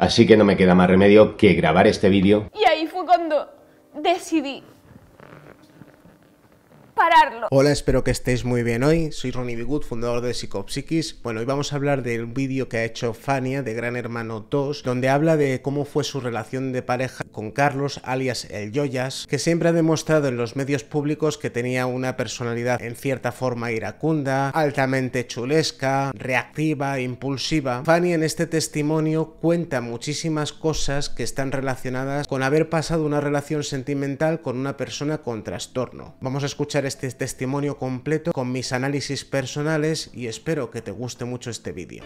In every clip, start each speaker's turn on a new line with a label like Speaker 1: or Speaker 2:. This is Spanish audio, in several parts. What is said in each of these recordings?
Speaker 1: Así que no me queda más remedio que grabar este vídeo.
Speaker 2: Y ahí fue cuando decidí Hola,
Speaker 1: espero que estéis muy bien hoy. Soy Ronnie Bigut, fundador de Psicopsiquis. Bueno, hoy vamos a hablar del vídeo que ha hecho Fania de Gran Hermano 2, donde habla de cómo fue su relación de pareja con Carlos, alias el Yoyas, que siempre ha demostrado en los medios públicos que tenía una personalidad en cierta forma iracunda, altamente chulesca, reactiva, impulsiva. Fania en este testimonio cuenta muchísimas cosas que están relacionadas con haber pasado una relación sentimental con una persona con trastorno. Vamos a escuchar este testimonio completo con mis análisis personales y espero que te guste mucho este vídeo.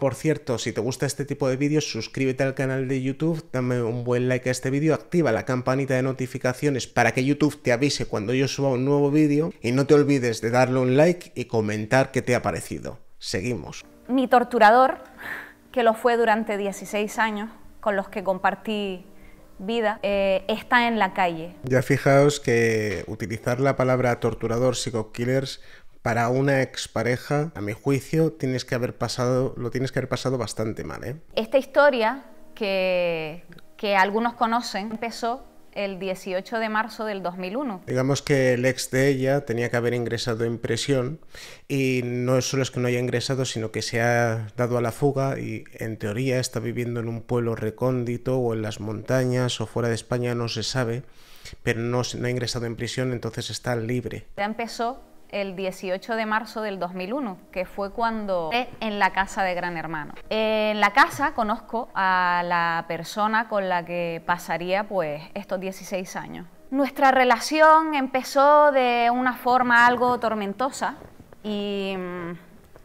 Speaker 1: Por cierto, si te gusta este tipo de vídeos, suscríbete al canal de YouTube, dame un buen like a este vídeo, activa la campanita de notificaciones para que YouTube te avise cuando yo suba un nuevo vídeo y no te olvides de darle un like y comentar qué te ha parecido. Seguimos.
Speaker 2: Mi torturador, que lo fue durante 16 años, con los que compartí vida eh, está en la calle.
Speaker 1: Ya fijaos que utilizar la palabra torturador, psicokillers, para una expareja, a mi juicio, tienes que haber pasado, lo tienes que haber pasado bastante mal. ¿eh?
Speaker 2: Esta historia que, que algunos conocen empezó el 18 de marzo del 2001.
Speaker 1: Digamos que el ex de ella tenía que haber ingresado en prisión y no solo es que no haya ingresado, sino que se ha dado a la fuga y en teoría está viviendo en un pueblo recóndito o en las montañas o fuera de España, no se sabe, pero no, no ha ingresado en prisión, entonces está libre.
Speaker 2: Ya empezó el 18 de marzo del 2001, que fue cuando en la casa de Gran Hermano. En la casa conozco a la persona con la que pasaría pues estos 16 años. Nuestra relación empezó de una forma algo tormentosa y mm,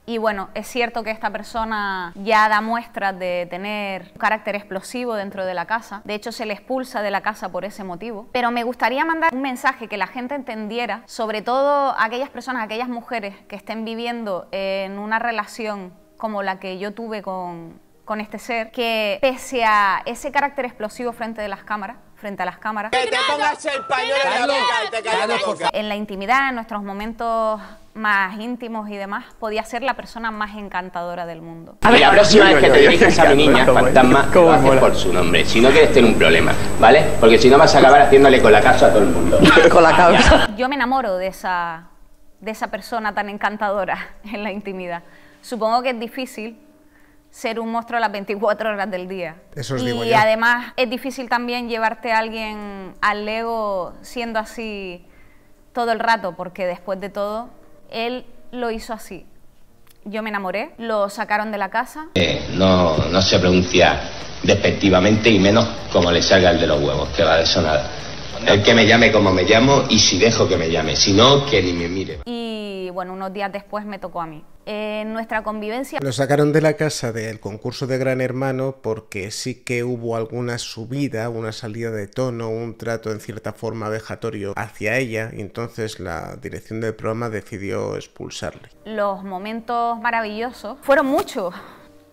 Speaker 2: y bueno, es cierto que esta persona ya da muestras de tener un carácter explosivo dentro de la casa. De hecho, se le expulsa de la casa por ese motivo. Pero me gustaría mandar un mensaje que la gente entendiera, sobre todo aquellas personas, aquellas mujeres que estén viviendo en una relación como la que yo tuve con, con este ser, que pese a ese carácter explosivo frente de las cámaras, frente a las cámaras. te pongas
Speaker 1: el pañuelo en la
Speaker 2: En la intimidad, en nuestros momentos más íntimos y demás, podía ser la persona más encantadora del mundo.
Speaker 1: A ver, la próxima vez que te diriges a mi niña, fantasma, por su nombre, si no quieres tener un problema, ¿vale? Porque si no vas a acabar haciéndole con la casa a todo el mundo.
Speaker 2: Yo me enamoro de esa, de esa persona tan encantadora en la intimidad. Supongo que es difícil ser un monstruo las 24 horas del día. Eso digo y además es difícil también llevarte a alguien al ego siendo así todo el rato, porque después de todo, él lo hizo así. Yo me enamoré, lo sacaron de la casa.
Speaker 1: Eh, no, no se pronuncia despectivamente y menos como le salga el de los huevos, que va de sonar. El que me llame como me llamo y si dejo que me llame, si no, que ni me mire.
Speaker 2: Y bueno, unos días después me tocó a mí en nuestra convivencia. Lo sacaron
Speaker 1: de la casa del concurso de Gran Hermano porque sí que hubo alguna subida, una salida de tono, un trato en cierta forma vejatorio hacia ella y entonces la dirección del programa decidió expulsarle.
Speaker 2: Los momentos maravillosos fueron muchos.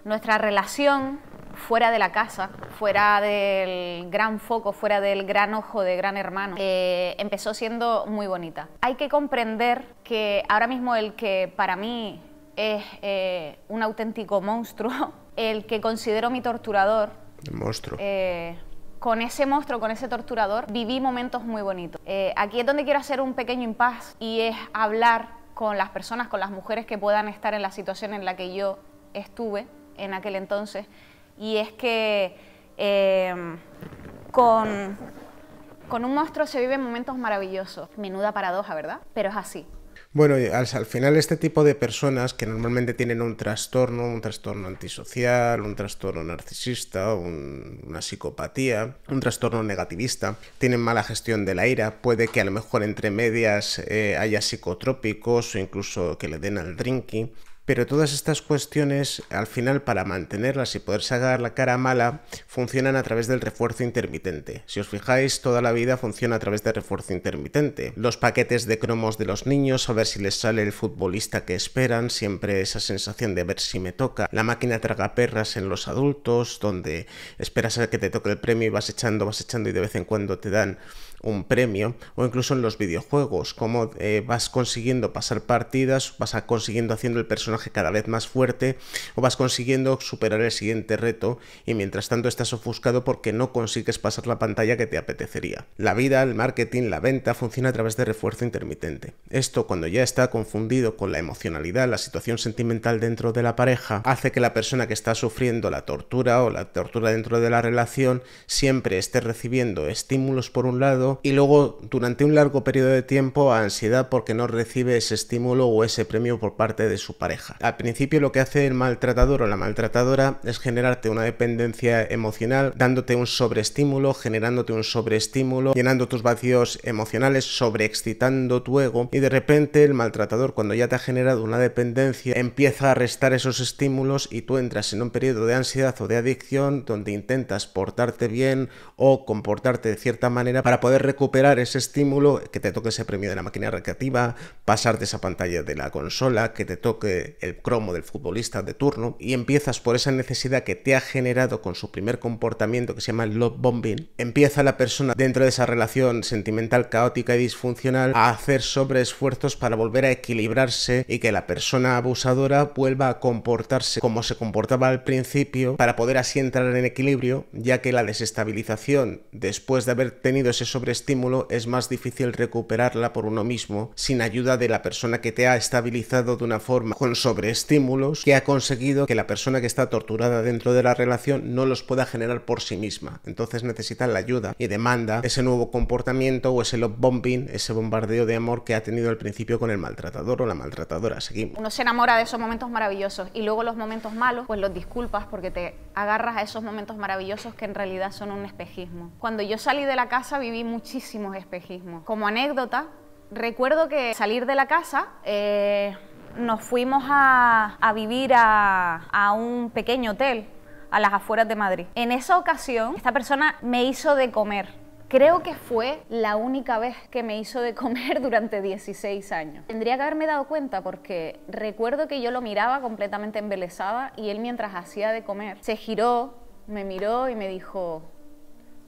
Speaker 2: Nuestra relación fuera de la casa, fuera del gran foco, fuera del gran ojo de Gran Hermano, eh, empezó siendo muy bonita. Hay que comprender que ahora mismo el que para mí es eh, un auténtico monstruo, el que considero mi torturador. El monstruo. Eh, con ese monstruo, con ese torturador, viví momentos muy bonitos. Eh, aquí es donde quiero hacer un pequeño impasse y es hablar con las personas, con las mujeres que puedan estar en la situación en la que yo estuve en aquel entonces. Y es que em, con, con un monstruo se viven momentos maravillosos. Menuda paradoja, ¿verdad? Pero es así.
Speaker 1: Bueno, al, final este tipo de personas que normalmente tienen un trastorno, un trastorno antisocial, un trastorno narcisista, una psicopatía, un trastorno negativista, tienen mala gestión de la ira, puede que a lo mejor entre medias eh, haya psicotrópicos o incluso que le den al drinking, pero todas estas cuestiones, al final, para mantenerlas y poder sacar la cara mala, funcionan a través del refuerzo intermitente. Si os fijáis, toda la vida funciona a través del refuerzo intermitente. Los paquetes de cromos de los niños, a ver si les sale el futbolista que esperan, siempre esa sensación de ver si me toca. La máquina traga perras en los adultos, donde esperas a que te toque el premio y vas echando, vas echando y de vez en cuando te dan un premio o incluso en los videojuegos, como eh, vas consiguiendo pasar partidas, vas consiguiendo haciendo el personaje cada vez más fuerte o vas consiguiendo superar el siguiente reto y mientras tanto estás ofuscado porque no consigues pasar la pantalla que te apetecería. La vida, el marketing, la venta funciona a través de refuerzo intermitente. Esto cuando ya está confundido con la emocionalidad, la situación sentimental dentro de la pareja, hace que la persona que está sufriendo la tortura o la tortura dentro de la relación siempre esté recibiendo estímulos por un lado, y luego durante un largo periodo de tiempo a ansiedad porque no recibe ese estímulo o ese premio por parte de su pareja. Al principio lo que hace el maltratador o la maltratadora es generarte una dependencia emocional, dándote un sobreestímulo, generándote un sobreestímulo, llenando tus vacíos emocionales, sobreexcitando tu ego y de repente el maltratador cuando ya te ha generado una dependencia empieza a restar esos estímulos y tú entras en un periodo de ansiedad o de adicción donde intentas portarte bien o comportarte de cierta manera para poder recuperar ese estímulo, que te toque ese premio de la máquina recreativa, de esa pantalla de la consola, que te toque el cromo del futbolista de turno, y empiezas por esa necesidad que te ha generado con su primer comportamiento que se llama love bombing, empieza la persona dentro de esa relación sentimental caótica y disfuncional a hacer sobreesfuerzos para volver a equilibrarse y que la persona abusadora vuelva a comportarse como se comportaba al principio para poder así entrar en equilibrio, ya que la desestabilización después de haber tenido ese estímulo, es más difícil recuperarla por uno mismo sin ayuda de la persona que te ha estabilizado de una forma con sobreestímulos que ha conseguido que la persona que está torturada dentro de la relación no los pueda generar por sí misma. Entonces necesita la ayuda y demanda ese nuevo comportamiento o ese love bombing, ese bombardeo de amor que ha tenido al principio con el maltratador o la maltratadora. Seguimos.
Speaker 2: Uno se enamora de esos momentos maravillosos y luego los momentos malos, pues los disculpas porque te agarras a esos momentos maravillosos que en realidad son un espejismo. Cuando yo salí de la casa viví muy muchísimos espejismos. Como anécdota, recuerdo que salir de la casa... Eh, nos fuimos a, vivir a, a un pequeño hotel a las afueras de Madrid. En esa ocasión, esta persona me hizo de comer. Creo que fue la única vez que me hizo de comer durante 16 años. Tendría que haberme dado cuenta porque recuerdo que yo lo miraba completamente embelesada y él mientras hacía de comer se giró, me miró y me dijo,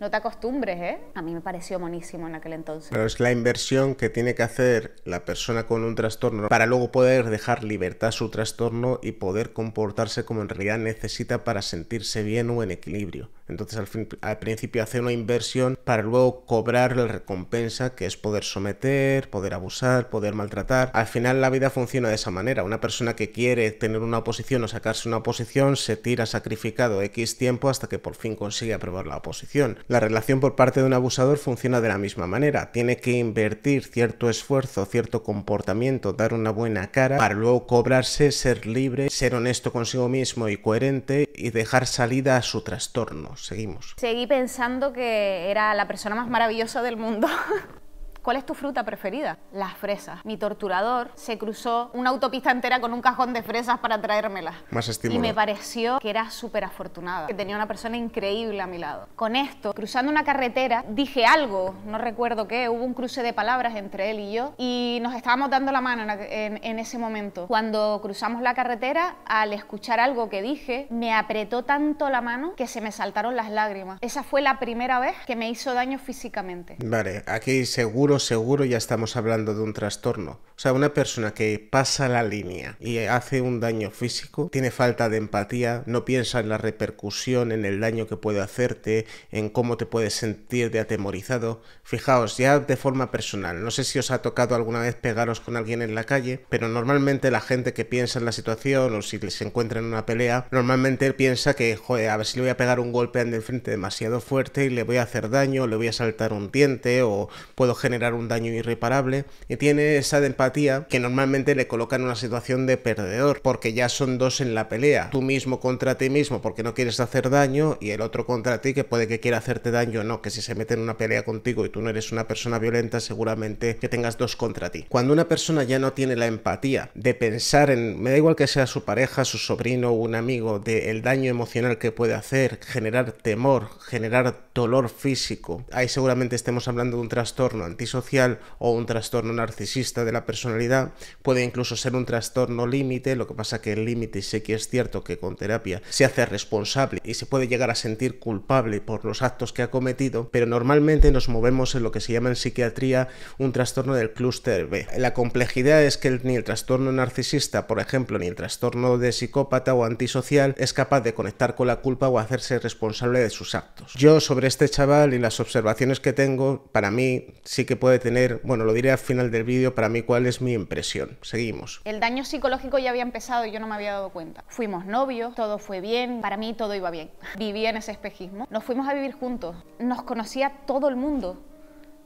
Speaker 2: no te acostumbres, ¿eh? A mí me pareció monísimo en aquel entonces.
Speaker 1: Pero es la inversión que tiene que hacer la persona con un trastorno para luego poder dejar libertad su trastorno y poder comportarse como en realidad necesita para sentirse bien o en equilibrio. Entonces al, principio hace una inversión para luego cobrar la recompensa que es poder someter, poder abusar, poder maltratar. Al final la vida funciona de esa manera. Una persona que quiere tener una oposición o sacarse una oposición se tira sacrificado X tiempo hasta que por fin consigue aprobar la oposición. La relación por parte de un abusador funciona de la misma manera. Tiene que invertir cierto esfuerzo, cierto comportamiento, dar una buena cara para luego cobrarse, ser libre, ser honesto consigo mismo y coherente y dejar salida a su trastorno seguimos.
Speaker 2: Seguí pensando que era la persona más maravillosa del mundo. ¿Cuál es tu fruta preferida? Las fresas. Mi torturador se cruzó una autopista entera con un cajón de fresas para traérmelas.
Speaker 1: Más Y me
Speaker 2: pareció que era súper afortunada, que tenía una persona increíble a mi lado. Con esto, cruzando una carretera, dije algo, no recuerdo qué, hubo un cruce de palabras entre él y yo y nos estábamos dando la mano en ese momento. Cuando cruzamos la carretera, al escuchar algo que dije, me apretó tanto la mano que se me saltaron las lágrimas. Esa fue la primera vez que me hizo daño físicamente.
Speaker 1: Vale, aquí seguro seguro, ya estamos hablando de un trastorno. O sea, una persona que pasa la línea y hace un daño físico, tiene falta de empatía, no piensa en la repercusión, en el daño que puede hacerte, en cómo te puedes sentir de atemorizado. Fijaos, ya de forma personal, no sé si os ha tocado alguna vez pegaros con alguien en la calle, pero normalmente la gente que piensa en la situación o si se encuentra en una pelea, normalmente piensa que, joder, a ver si le voy a pegar un golpe en el enfrente demasiado fuerte y le voy a hacer daño, le voy a saltar un diente o puedo generar un daño irreparable y tiene esa de empatía que normalmente le coloca en una situación de perdedor, porque ya son dos en la pelea, tú mismo contra ti mismo porque no quieres hacer daño y el otro contra ti que puede que quiera hacerte daño no, que si se mete en una pelea contigo y tú no eres una persona violenta seguramente que tengas dos contra ti. Cuando una persona ya no tiene la empatía de pensar en, me da igual que sea su pareja, su sobrino o un amigo, de el daño emocional que puede hacer, generar temor, generar dolor físico, ahí seguramente estemos hablando de un trastorno antisocial social o un trastorno narcisista de la personalidad, puede incluso ser un trastorno límite, lo que pasa que el límite sé que es cierto que con terapia se hace responsable y se puede llegar a sentir culpable por los actos que ha cometido, pero normalmente nos movemos en lo que se llama en psiquiatría un trastorno del clúster B. La complejidad es que ni el trastorno narcisista, por ejemplo, ni el trastorno de psicópata o antisocial es capaz de conectar con la culpa o hacerse responsable de sus actos. Yo sobre este chaval y las observaciones que tengo, para mí sí que puede tener, bueno, lo diré al final del vídeo para mí cuál es mi impresión. Seguimos.
Speaker 2: El daño psicológico ya había empezado y yo no me había dado cuenta. Fuimos novios, todo fue bien, para mí todo iba bien. Vivía en ese espejismo. Nos fuimos a vivir juntos, nos conocía todo el mundo.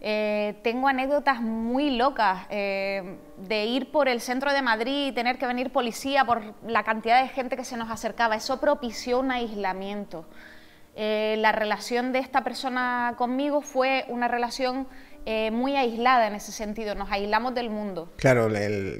Speaker 2: Eh, tengo anécdotas muy locas eh, de ir por el centro de Madrid y tener que venir policía por la cantidad de gente que se nos acercaba. Eso propició un aislamiento. Eh, la relación de esta persona conmigo fue una relación eh, muy aislada en ese sentido, nos aislamos del mundo.
Speaker 1: Claro,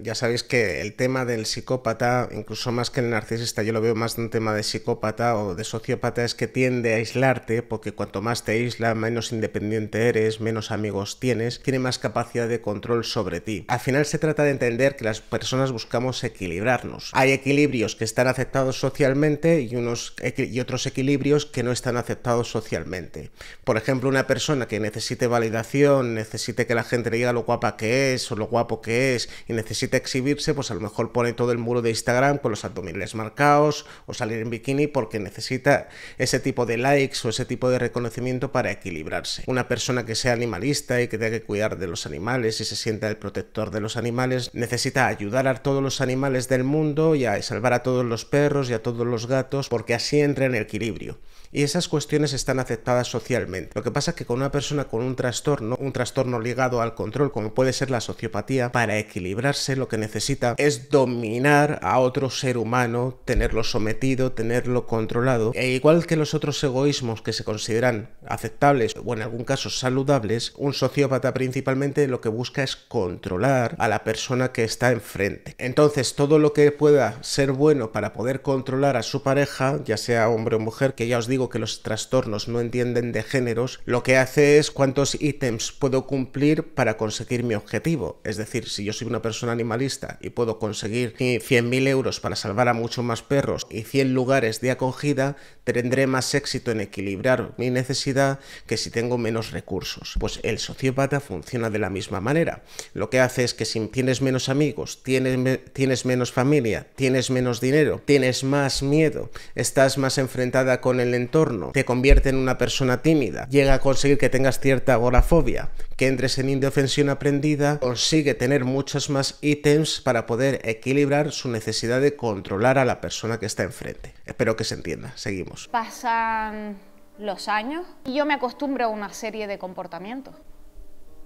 Speaker 1: ya sabéis que el tema del psicópata, incluso más que el narcisista, yo lo veo más de un tema de psicópata o de sociópata, es que tiende a aislarte porque cuanto más te aísla, menos independiente eres, menos amigos tienes, tiene más capacidad de control sobre ti. Al final se trata de entender que las personas buscamos equilibrarnos. Hay equilibrios que están aceptados socialmente y, unos, y otros equilibrios que no están aceptados socialmente. Por ejemplo, una persona que necesite validación, necesite que la gente le diga lo guapa que es o lo guapo que es y necesita exhibirse, pues a lo mejor pone todo el muro de Instagram con los abdominales marcados o salir en bikini porque necesita ese tipo de likes o ese tipo de reconocimiento para equilibrarse. Una persona que sea animalista y que tenga que cuidar de los animales y se sienta el protector de los animales necesita ayudar a todos los animales del mundo y a salvar a todos los perros y a todos los gatos porque así entra en equilibrio y esas cuestiones están aceptadas socialmente. Lo que pasa es que con una persona con un trastorno, un trastorno ligado al control como puede ser la sociopatía, para equilibrarse lo que necesita es dominar a otro ser humano, tenerlo sometido, tenerlo controlado. E igual que los otros egoísmos que se consideran aceptables o en algún caso saludables, un sociópata principalmente lo que busca es controlar a la persona que está enfrente. Entonces todo lo que pueda ser bueno para poder controlar a su pareja, ya sea hombre o mujer, que ya os digo, que los trastornos no entienden de géneros, lo que hace es cuántos ítems puedo cumplir para conseguir mi objetivo. Es decir, si yo soy una persona animalista y puedo conseguir 100.000 euros para salvar a muchos más perros y 100 lugares de acogida, tendré más éxito en equilibrar mi necesidad que si tengo menos recursos. Pues el sociópata funciona de la misma manera. Lo que hace es que si tienes menos amigos, tienes, tienes menos familia, tienes menos dinero, tienes más miedo, estás más enfrentada con el entorno, te convierte en una persona tímida, llega a conseguir que tengas cierta agorafobia, que entres en indefensión aprendida, consigue tener muchos más ítems para poder equilibrar su necesidad de controlar a la persona que está enfrente. Espero que se entienda. Seguimos.
Speaker 2: Pasan los años y yo me acostumbro a una serie de comportamientos.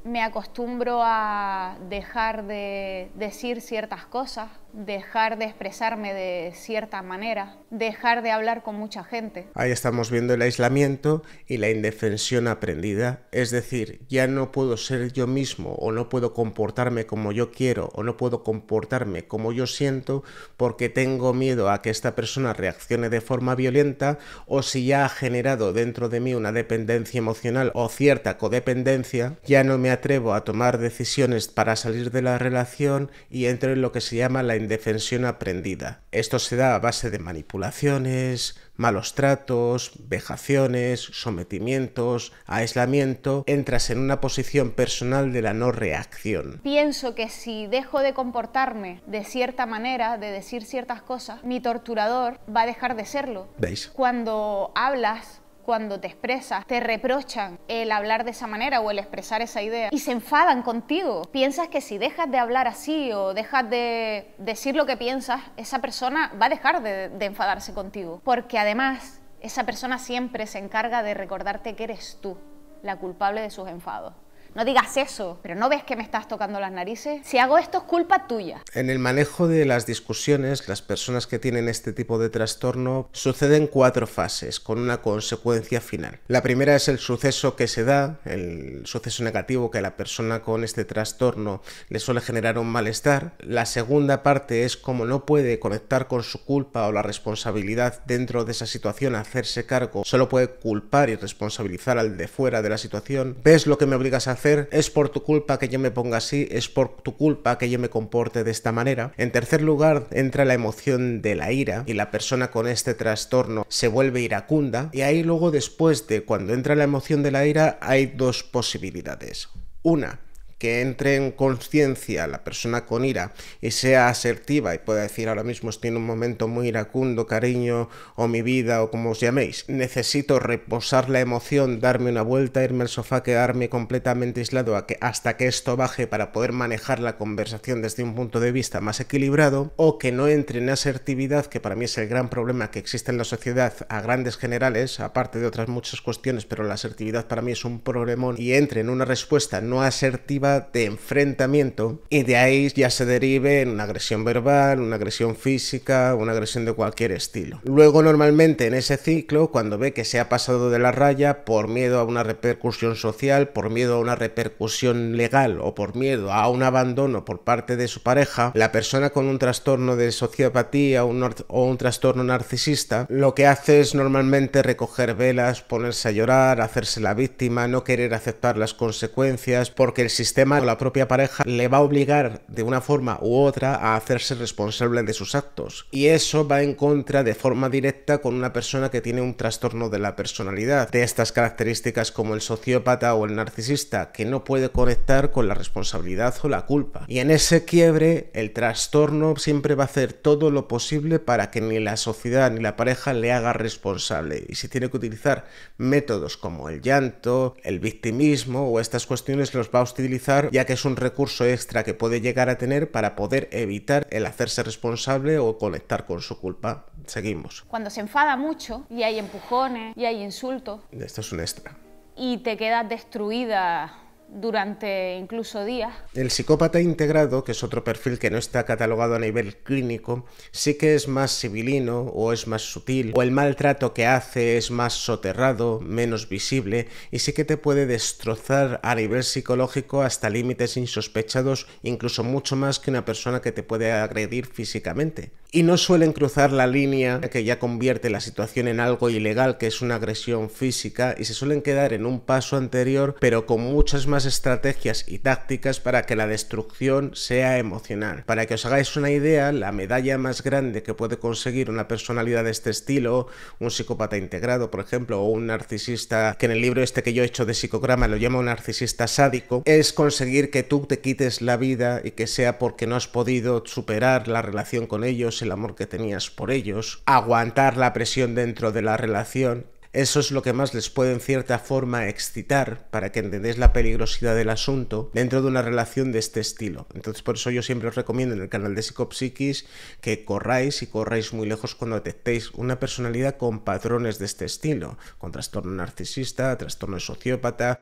Speaker 2: Me acostumbro a dejar de decir ciertas cosas, dejar de expresarme de cierta manera, dejar de hablar con mucha gente.
Speaker 1: Ahí estamos viendo el aislamiento y la indefensión aprendida, es decir, ya no puedo ser yo mismo o no puedo comportarme como yo quiero o no puedo comportarme como yo siento porque tengo miedo a que esta persona reaccione de forma violenta o si ya ha generado dentro de mí una dependencia emocional o cierta codependencia, ya no me atrevo a tomar decisiones para salir de la relación y entro en lo que se llama la defensión aprendida. Esto se da a base de manipulaciones, malos tratos, vejaciones, sometimientos, aislamiento. Entras en una posición personal de la no reacción.
Speaker 2: Pienso que si dejo de comportarme de cierta manera, de decir ciertas cosas, mi torturador va a dejar de serlo. ¿Veis? Cuando hablas cuando te expresas, te reprochan el hablar de esa manera o el expresar esa idea y se enfadan contigo. Piensas que si dejas de hablar así o dejas de decir lo que piensas, esa persona va a dejar de, enfadarse contigo. Porque además, esa persona siempre se encarga de recordarte que eres tú la culpable de sus enfados no digas eso, pero no ves que me estás tocando las narices. Si hago esto es culpa tuya.
Speaker 1: En el manejo de las discusiones, las personas que tienen este tipo de trastorno suceden cuatro fases con una consecuencia final. La primera es el suceso que se da, el suceso negativo que a la persona con este trastorno le suele generar un malestar. La segunda parte es cómo no puede conectar con su culpa o la responsabilidad dentro de esa situación, hacerse cargo, solo puede culpar y responsabilizar al de fuera de la situación. ¿Ves lo que me obligas a hacer? es por tu culpa que yo me ponga así, es por tu culpa que yo me comporte de esta manera. En tercer lugar, entra la emoción de la ira y la persona con este trastorno se vuelve iracunda y ahí luego después de cuando entra la emoción de la ira hay dos posibilidades. Una, que entre en conciencia la persona con ira y sea asertiva y pueda decir ahora mismo estoy en un momento muy iracundo, cariño, o mi vida, o como os llaméis. Necesito reposar la emoción, darme una vuelta, irme al sofá, quedarme completamente aislado a que, hasta que esto baje para poder manejar la conversación desde un punto de vista más equilibrado, o que no entre en asertividad, que para mí es el gran problema que existe en la sociedad a grandes generales, aparte de otras muchas cuestiones, pero la asertividad para mí es un problemón, y entre en una respuesta no asertiva de enfrentamiento y de ahí ya se derive en una agresión verbal, una agresión física, una agresión de cualquier estilo. Luego normalmente en ese ciclo, cuando ve que se ha pasado de la raya por miedo a una repercusión social, por miedo a una repercusión legal o por miedo a un abandono por parte de su pareja, la persona con un trastorno de sociopatía un, o un trastorno narcisista, lo que hace es normalmente recoger velas, ponerse a llorar, hacerse la víctima, no querer aceptar las consecuencias porque el sistema la propia pareja le va a obligar de una forma u otra a hacerse responsable de sus actos. Y eso va en contra de forma directa con una persona que tiene un trastorno de la personalidad, de estas características como el sociópata o el narcisista, que no puede conectar con la responsabilidad o la culpa. Y en ese quiebre, el trastorno siempre va a hacer todo lo posible para que ni la sociedad ni la pareja le haga responsable. Y si tiene que utilizar métodos como el llanto, el victimismo o estas cuestiones, los va a utilizar ya que es un recurso extra que puede llegar a tener para poder evitar el hacerse responsable o conectar con su culpa. Seguimos.
Speaker 2: Cuando se enfada mucho y hay empujones y hay insultos.
Speaker 1: Esto es un extra.
Speaker 2: Y te quedas destruida durante incluso días.
Speaker 1: El psicópata integrado, que es otro perfil que no está catalogado a nivel clínico, sí que es más civilino o es más sutil, o el maltrato que hace es más soterrado, menos visible, y sí que te puede destrozar a nivel psicológico hasta límites insospechados, incluso mucho más que una persona que te puede agredir físicamente. Y no suelen cruzar la línea que ya convierte la situación en algo ilegal, que es una agresión física, y se suelen quedar en un paso anterior, pero con muchas más estrategias y tácticas para que la destrucción sea emocional. Para que os hagáis una idea, la medalla más grande que puede conseguir una personalidad de este estilo, un psicópata integrado, por ejemplo, o un narcisista, que en el libro este que yo he hecho de psicograma lo llamo un narcisista sádico, es conseguir que tú te quites la vida y que sea porque no has podido superar la relación con ellos, el amor que tenías por ellos, aguantar la presión dentro de la relación eso es lo que más les puede en cierta forma excitar para que entendáis la peligrosidad del asunto dentro de una relación de este estilo. Entonces por eso yo siempre os recomiendo en el canal de Psicopsiquis que corráis y corráis muy lejos cuando detectéis una personalidad con patrones de este estilo, con trastorno narcisista, trastorno sociópata.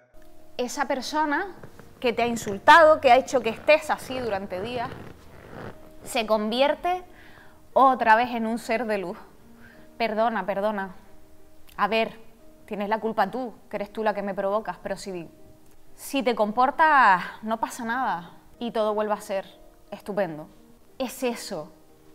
Speaker 2: Esa persona que te ha insultado, que ha hecho que estés así durante días, se convierte otra vez en un ser de luz. Perdona, perdona, a ver, tienes la culpa tú, que eres tú la que me provocas, pero si, si te comportas, no pasa nada y todo vuelve a ser estupendo. Es eso,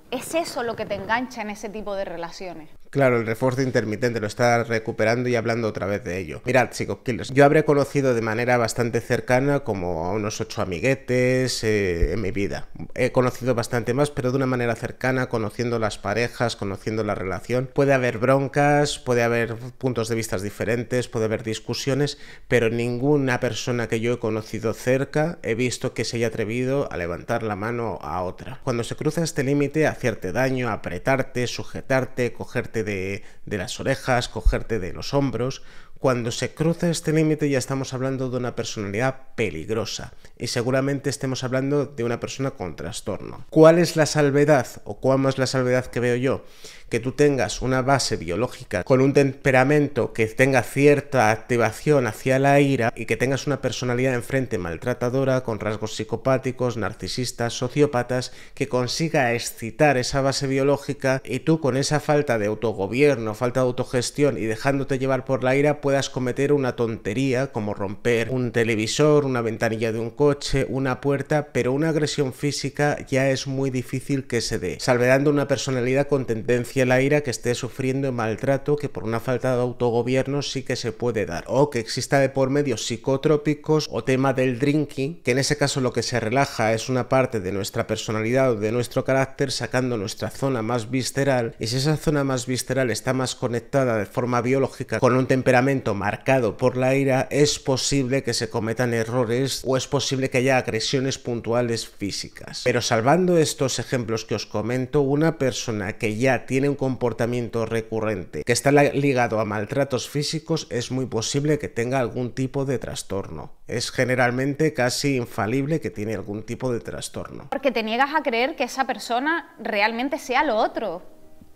Speaker 2: es eso lo que te engancha en ese tipo de relaciones.
Speaker 1: Claro, el refuerzo intermitente lo está recuperando y hablando otra vez de ello. Mirad, chicos, killers yo habré conocido de manera bastante cercana como a unos ocho amiguetes eh, en mi vida. He conocido bastante más, pero de una manera cercana, conociendo las parejas, conociendo la relación. Puede haber broncas, puede haber puntos de vista diferentes, puede haber discusiones, pero ninguna persona que yo he conocido cerca he visto que se haya atrevido a levantar la mano a otra. Cuando se cruza este límite, hacerte daño, apretarte, sujetarte, cogerte de, de las orejas, cogerte de los hombros, cuando se cruza este límite ya estamos hablando de una personalidad peligrosa y seguramente estemos hablando de una persona con trastorno. ¿Cuál es la salvedad o cuál es la salvedad que veo yo? Que tú tengas una base biológica con un temperamento que tenga cierta activación hacia la ira y que tengas una personalidad enfrente maltratadora con rasgos psicopáticos, narcisistas, sociópatas, que consiga excitar esa base biológica y tú con esa falta de autogobierno, falta de autogestión y dejándote llevar por la ira, pues puedas cometer una tontería como romper un televisor, una ventanilla de un coche, una puerta, pero una agresión física ya es muy difícil que se dé, salvedando una personalidad con tendencia a la ira que esté sufriendo maltrato que por una falta de autogobierno sí que se puede dar, o que exista de por medio psicotrópicos o tema del drinking, que en ese caso lo que se relaja es una parte de nuestra personalidad o de nuestro carácter sacando nuestra zona más visceral, y si esa zona más visceral está más conectada de forma biológica con un temperamento marcado por la ira es posible que se cometan errores o es posible que haya agresiones puntuales físicas. Pero salvando estos ejemplos que os comento, una persona que ya tiene un comportamiento recurrente que está ligado a maltratos físicos es muy posible que tenga algún tipo de trastorno. Es generalmente casi infalible que tiene algún tipo de trastorno.
Speaker 2: Porque te niegas a creer que esa persona realmente sea lo otro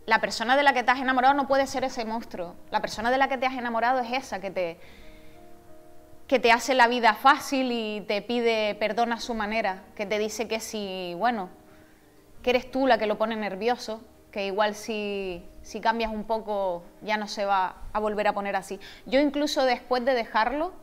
Speaker 2: la persona de la que te has enamorado no puede ser ese monstruo. La persona de la que te has enamorado es esa que te, que te hace la vida fácil y te pide perdón a su manera, que te dice que si, bueno, que eres tú la que lo pone nervioso, que igual si, si cambias un poco ya no se va a volver a poner así. Yo incluso después de dejarlo,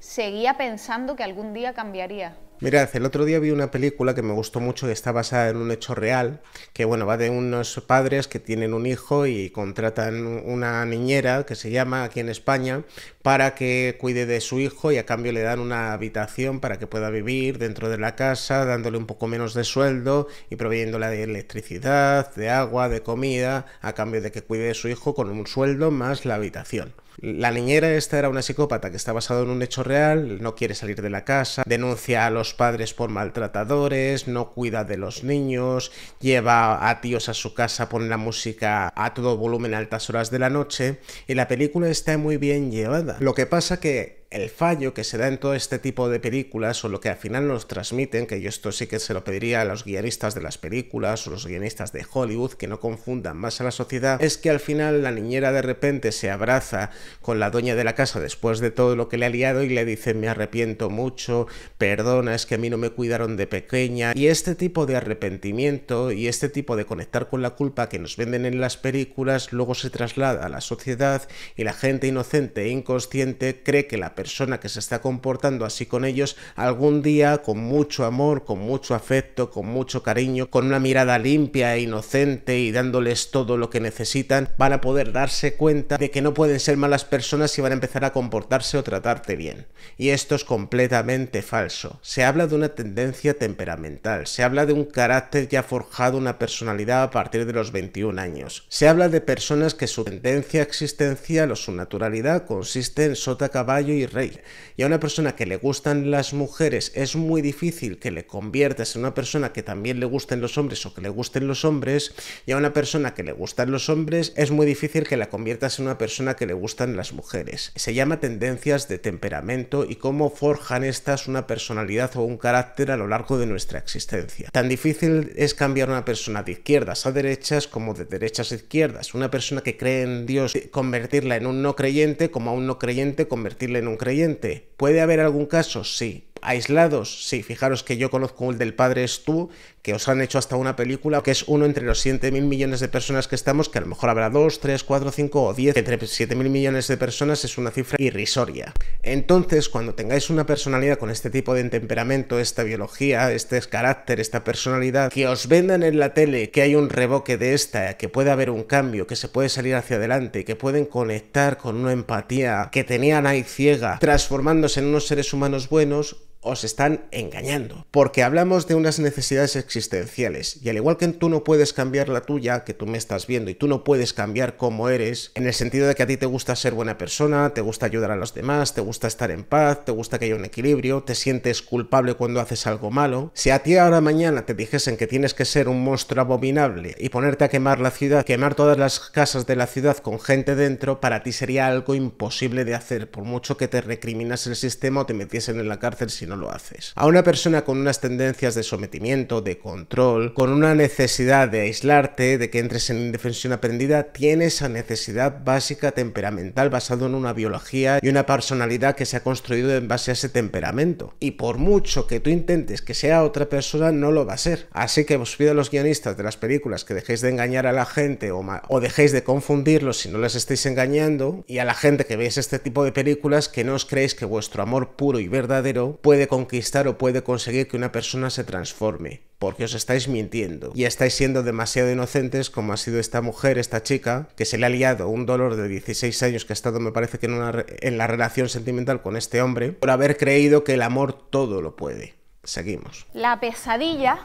Speaker 2: seguía pensando que algún día cambiaría.
Speaker 1: Mirad, el otro día vi una película que me gustó mucho que está basada en un hecho real, que bueno, va de unos padres que tienen un hijo y contratan una niñera que se llama aquí en España para que cuide de su hijo y a cambio le dan una habitación para que pueda vivir dentro de la casa, dándole un poco menos de sueldo y proveyéndole de electricidad, de agua, de comida, a cambio de que cuide de su hijo con un sueldo más la habitación. La niñera esta era una psicópata que está basada en un hecho real, no quiere salir de la casa, denuncia a los padres por maltratadores, no cuida de los niños, lleva a tíos a su casa, pone la música a todo volumen a altas horas de la noche y la película está muy bien llevada. Lo que pasa que el fallo que se da en todo este tipo de películas o lo que al final nos transmiten, que yo esto sí que se lo pediría a los guionistas de las películas o los guionistas de Hollywood que no confundan más a la sociedad, es que al final la niñera de repente se abraza con la dueña de la casa después de todo lo que le ha liado y le dice me arrepiento mucho, perdona, es que a mí no me cuidaron de pequeña y este tipo de arrepentimiento y este tipo de conectar con la culpa que nos venden en las películas luego se traslada a la sociedad y la gente inocente e inconsciente cree que la persona que se está comportando así con ellos algún día con mucho amor, con mucho afecto, con mucho cariño, con una mirada limpia e inocente y dándoles todo lo que necesitan, van a poder darse cuenta de que no pueden ser malas personas y van a empezar a comportarse o tratarte bien. Y esto es completamente falso. Se habla de una tendencia temperamental, se habla de un carácter ya forjado, una personalidad a partir de los 21 años. Se habla de personas que su tendencia existencial o su naturalidad consiste en sota caballo y rey. Y a una persona que le gustan las mujeres es muy difícil que le conviertas en una persona que también le gusten los hombres o que le gusten los hombres. Y a una persona que le gustan los hombres es muy difícil que la conviertas en una persona que le gustan las mujeres. Se llama tendencias de temperamento y cómo forjan estas una personalidad o un carácter a lo largo de nuestra existencia. Tan difícil es cambiar una persona de izquierdas a derechas como de derechas a izquierdas. Una persona que cree en Dios, convertirla en un no creyente como a un no creyente convertirla en un creyente. ¿Puede haber algún caso? Sí. ¿Aislados? Sí. Fijaros que yo conozco el del padre Stu, que os han hecho hasta una película, que es uno entre los 7.000 mil millones de personas que estamos, que a lo mejor habrá 2, 3, 4, 5 o 10, entre 7.000 mil millones de personas es una cifra irrisoria. Entonces, cuando tengáis una personalidad con este tipo de temperamento, esta biología, este carácter, esta personalidad, que os vendan en la tele que hay un reboque de esta, que puede haber un cambio, que se puede salir hacia adelante, que pueden conectar con una empatía que tenían ahí ciega, transformándose en unos seres humanos buenos, os están engañando. Porque hablamos de unas necesidades existenciales y al igual que tú no puedes cambiar la tuya, que tú me estás viendo y tú no puedes cambiar cómo eres, en el sentido de que a ti te gusta ser buena persona, te gusta ayudar a los demás, te gusta estar en paz, te gusta que haya un equilibrio, te sientes culpable cuando haces algo malo, si a ti ahora mañana te dijesen que tienes que ser un monstruo abominable y ponerte a quemar la ciudad, quemar todas las casas de la ciudad con gente dentro, para ti sería algo imposible de hacer, por mucho que te recriminas el sistema o te metiesen en la cárcel no lo haces. A una persona con unas tendencias de sometimiento, de control, con una necesidad de aislarte, de que entres en indefensión aprendida, tiene esa necesidad básica temperamental basado en una biología y una personalidad que se ha construido en base a ese temperamento. Y por mucho que tú intentes que sea otra persona, no lo va a ser. Así que os pido a los guionistas de las películas que dejéis de engañar a la gente o, dejéis de confundirlos si no las estáis engañando y a la gente que veis este tipo de películas que no os creéis que vuestro amor puro y verdadero puede conquistar o puede conseguir que una persona se transforme, porque os estáis mintiendo y estáis siendo demasiado inocentes como ha sido esta mujer, esta chica, que se le ha liado un dolor de 16 años que ha estado me parece que en, una, en la relación sentimental con este hombre, por haber creído que el amor todo lo puede. Seguimos.
Speaker 2: La pesadilla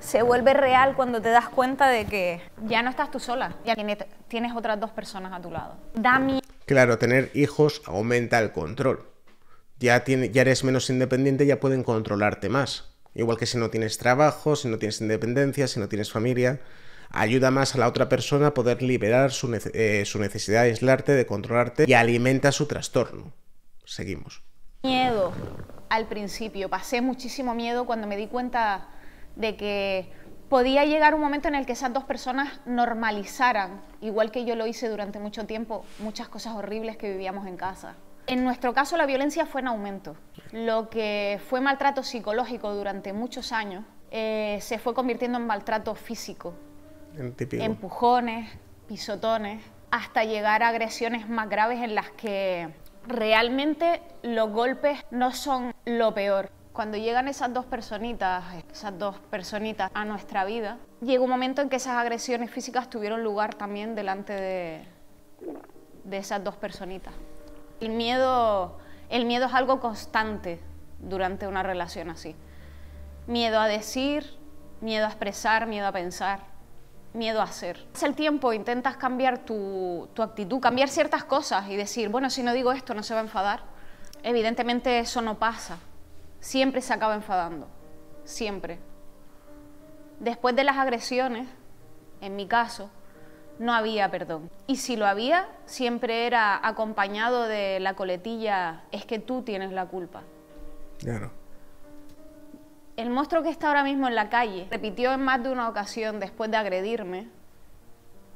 Speaker 2: se vuelve real cuando te das cuenta de que ya no estás tú sola, ya tienes otras dos personas a tu lado.
Speaker 1: Claro, tener hijos aumenta el control ya, ya eres menos independiente, ya pueden controlarte más. Igual que si no tienes trabajo, si no tienes independencia, si no tienes familia, ayuda más a la otra persona a poder liberar su, eh, su necesidad de aislarte, de controlarte y alimenta su trastorno. Seguimos.
Speaker 2: Miedo al principio, pasé muchísimo miedo cuando me di cuenta de que podía llegar un momento en el que esas dos personas normalizaran, igual que yo lo hice durante mucho tiempo, muchas cosas horribles que vivíamos en casa. En nuestro caso la violencia fue en aumento. Lo que fue maltrato psicológico durante muchos años eh, se fue convirtiendo en maltrato físico. En Empujones, pisotones, hasta llegar a agresiones más graves en las que realmente los golpes no son lo peor. Cuando llegan esas dos personitas, esas dos personitas a nuestra vida, llega un momento en que esas agresiones físicas tuvieron lugar también delante de, de esas dos personitas. El miedo, el miedo es algo constante durante una relación así. Miedo a decir, miedo a expresar, miedo a pensar, miedo a hacer. Es el tiempo, intentas cambiar tu, tu actitud, cambiar ciertas cosas y decir, bueno, si no digo esto no se va a enfadar. Evidentemente eso no pasa. Siempre se acaba enfadando. Siempre. Después de las agresiones, en mi caso, no había perdón. Y si lo había, siempre era acompañado de la coletilla, es que tú tienes la culpa. Claro. El monstruo que está ahora mismo en la calle repitió en más de una ocasión después de agredirme,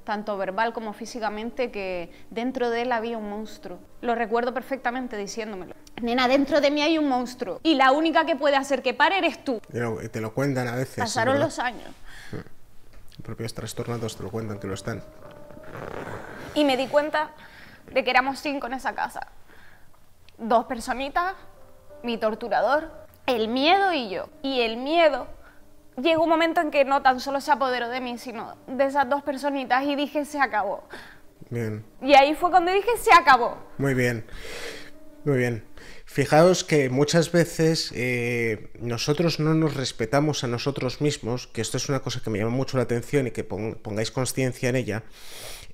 Speaker 2: tanto verbal como físicamente, que dentro de él había un monstruo. Lo recuerdo perfectamente diciéndomelo. Nena, dentro de mí hay un monstruo. Y la única que puede hacer que pare eres tú.
Speaker 1: Eh, te lo, cuentan a veces. Pasaron los años. Mm propios trastornados te lo cuentan que lo están.
Speaker 2: Y me di cuenta de que éramos cinco en esa casa. Dos personitas, mi torturador, el miedo y yo. Y el miedo llegó un momento en que no tan solo se apoderó de mí, sino de esas dos personitas y dije, se acabó. Bien. Y ahí fue cuando dije, se acabó.
Speaker 1: Muy bien. Muy bien. Fijaos que muchas veces eh, nosotros no nos respetamos a nosotros mismos, que esto es una cosa que me llama mucho la atención y que pongáis conciencia en ella,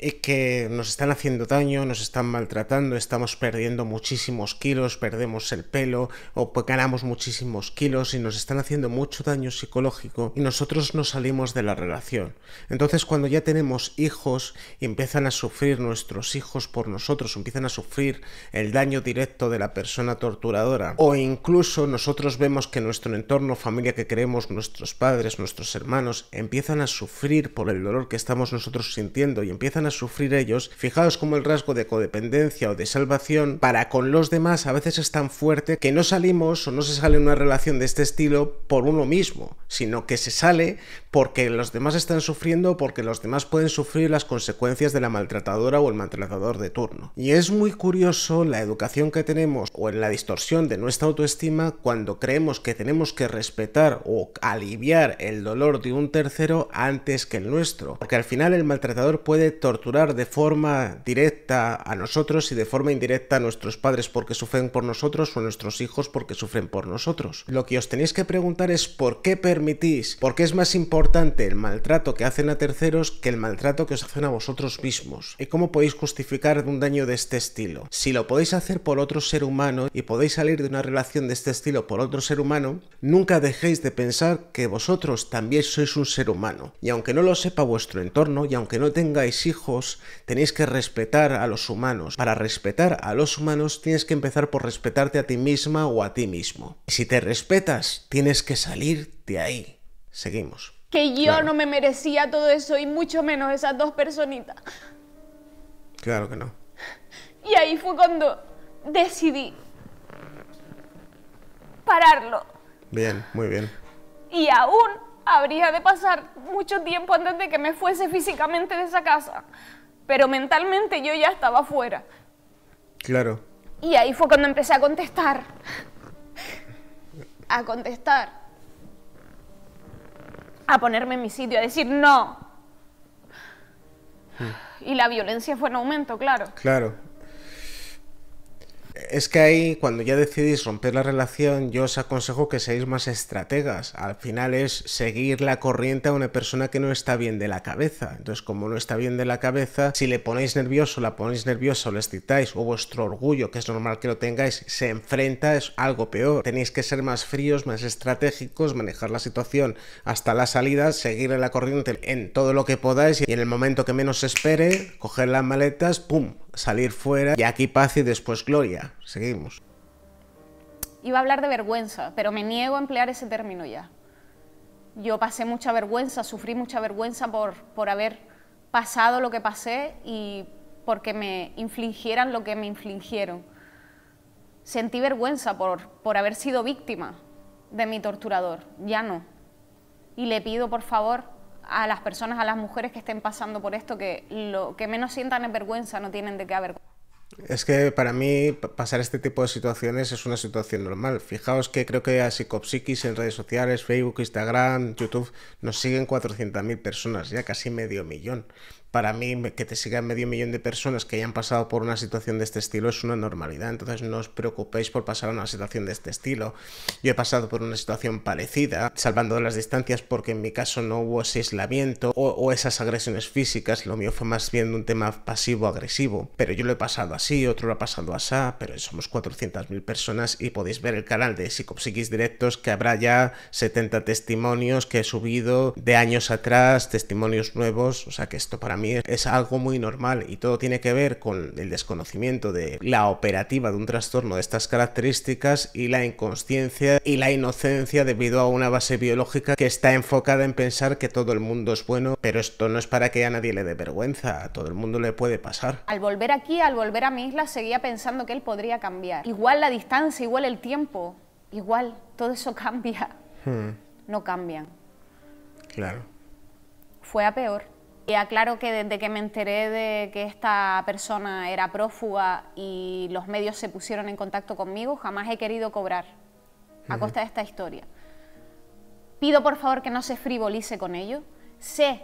Speaker 1: es que nos están haciendo daño, nos están maltratando, estamos perdiendo muchísimos kilos, perdemos el pelo o pues ganamos muchísimos kilos y nos están haciendo mucho daño psicológico y nosotros no salimos de la relación. Entonces cuando ya tenemos hijos y empiezan a sufrir nuestros hijos por nosotros, empiezan a sufrir el daño directo de la persona torturadora o incluso nosotros vemos que nuestro entorno, familia que creemos, nuestros padres, nuestros hermanos, empiezan a sufrir por el dolor que estamos nosotros sintiendo y empiezan a sufrir ellos, fijaos como el rasgo de codependencia o de salvación para con los demás a veces es tan fuerte que no salimos o no se sale una relación de este estilo por uno mismo, sino que se sale porque los demás están sufriendo o porque los demás pueden sufrir las consecuencias de la maltratadora o el maltratador de turno. Y es muy curioso la educación que tenemos o en la distorsión de nuestra autoestima cuando creemos que tenemos que respetar o aliviar el dolor de un tercero antes que el nuestro, porque al final el maltratador puede torturar de forma directa a nosotros y de forma indirecta a nuestros padres porque sufren por nosotros o a nuestros hijos porque sufren por nosotros. Lo que os tenéis que preguntar es por qué permitís, por qué es más importante el maltrato que hacen a terceros que el maltrato que os hacen a vosotros mismos. ¿Y cómo podéis justificar un daño de este estilo? Si lo podéis hacer por otro ser humano y podéis salir de una relación de este estilo por otro ser humano, nunca dejéis de pensar que vosotros también sois un ser humano. Y aunque no lo sepa vuestro entorno y aunque no tengáis hijos, tenéis que respetar a los humanos. Para respetar a los humanos tienes que empezar por respetarte a ti misma o a ti mismo. Y si te respetas, tienes que salir de ahí. Seguimos.
Speaker 2: Que yo no me merecía todo eso y mucho menos esas dos personitas. Claro que no. Y ahí fue cuando decidí pararlo.
Speaker 1: Bien, muy bien.
Speaker 2: Y aún habría de pasar mucho tiempo antes de que me fuese físicamente de esa casa, pero mentalmente yo ya estaba fuera. Claro. Y ahí fue cuando empecé a contestar. A contestar. A ponerme en mi sitio, a decir no. Mm. Y la violencia fue en aumento, claro.
Speaker 1: Claro, es que ahí, cuando ya decidís romper la relación, yo os aconsejo que seáis más estrategas. Al final es seguir la corriente a una persona que no está bien de la cabeza. Entonces, como no está bien de la cabeza, si le ponéis nervioso, la ponéis nerviosa, la excitáis, o vuestro orgullo, que es normal que lo tengáis, se enfrenta, es algo peor. Tenéis que ser más fríos, más estratégicos, manejar la situación hasta la salida, seguirle la corriente en todo lo que podáis y en el momento que menos se espere, coger las maletas, ¡pum! salir fuera y aquí paz y después gloria. Seguimos.
Speaker 2: Iba a hablar de vergüenza, pero me niego a emplear ese término ya. Yo pasé mucha vergüenza, sufrí mucha vergüenza por, por haber pasado lo que pasé y porque me infligieran lo que me infligieron. Sentí vergüenza por, por haber sido víctima de mi torturador, ya no. Y le pido por favor a las personas, a las mujeres que estén pasando por esto, que lo que menos sientan es vergüenza, no tienen de qué avergonzarse.
Speaker 1: Es que para mí pasar este tipo de situaciones es una situación normal. Fijaos que creo que a Psicopsiquis en redes sociales, Facebook, Instagram, YouTube, nos siguen 400.000 personas, ya casi medio millón para mí que te sigan medio millón de personas que hayan pasado por una situación de este estilo es una normalidad. Entonces no os preocupéis por pasar a una situación de este estilo. Yo he pasado por una situación parecida, salvando las distancias porque en mi caso no hubo ese aislamiento o, esas agresiones físicas. Lo mío fue más bien un tema pasivo-agresivo. Pero yo lo he pasado así, otro lo ha pasado así, pero somos 400.000 personas y podéis ver el canal de Psicopsiquis Directos que habrá ya 70 testimonios que he subido de años atrás, testimonios nuevos. O sea que esto para es algo muy normal y todo tiene que ver con el desconocimiento de la operativa de un trastorno de estas características y la inconsciencia y la inocencia debido a una base biológica que está enfocada en pensar que todo el mundo es bueno, pero esto no es para que a nadie le dé vergüenza, a todo el mundo le puede pasar. Al
Speaker 2: volver aquí, al volver a mi isla, seguía pensando que él podría cambiar. Igual la distancia, igual el tiempo, igual, todo eso cambia. Hmm. No cambian. Claro. Fue a peor. Y aclaro que desde que me enteré de que esta persona era prófuga y los medios se pusieron en contacto conmigo, jamás he querido cobrar a costa de esta historia. Pido por favor que no se frivolice con ello. Sé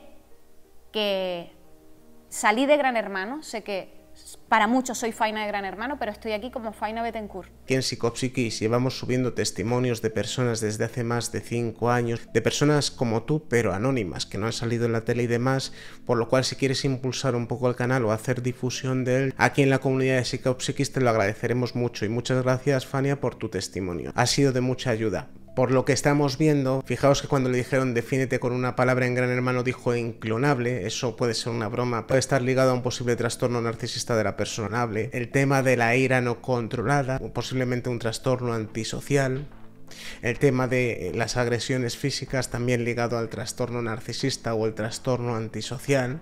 Speaker 2: que salí de Gran Hermano, sé que para muchos soy Faina de Gran Hermano, pero estoy aquí como Faina Betancourt.
Speaker 1: Aquí en Psicopsiquis llevamos subiendo testimonios de personas desde hace más de 5 años, de personas como tú, pero anónimas, que no han salido en la tele y demás, por lo cual si quieres impulsar un poco el canal o hacer difusión de él aquí en la comunidad de Psicopsiquis te lo agradeceremos mucho y muchas gracias Fania por tu testimonio. Ha sido de mucha ayuda por lo que estamos viendo, fijaos que cuando le dijeron defínete con una palabra en Gran Hermano dijo inclonable, eso puede ser una broma, puede estar ligado a un posible trastorno narcisista de la personable, el tema de la ira no controlada, o posiblemente un trastorno antisocial, el tema de eh, las agresiones físicas también ligado al trastorno narcisista o el trastorno antisocial.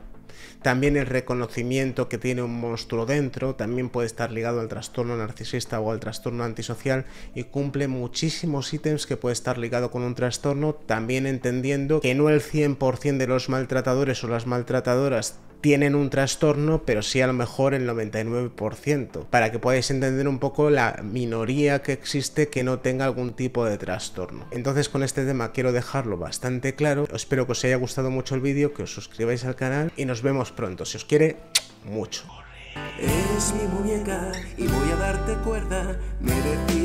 Speaker 1: También el reconocimiento que tiene un monstruo dentro también puede estar ligado al trastorno narcisista o al trastorno antisocial y cumple muchísimos ítems que puede estar ligado con un trastorno, también entendiendo que no el 100% de los maltratadores o las maltratadoras tienen un trastorno, pero sí a lo mejor el 99%, para que podáis entender un poco la minoría que existe que no tenga algún tipo de trastorno. Entonces con este tema quiero dejarlo bastante claro, espero que os haya gustado mucho el vídeo, que os suscribáis al canal y nos vemos pronto. Si os quiere, mucho. Eres mi muñeca y voy a darte cuerda. Me decías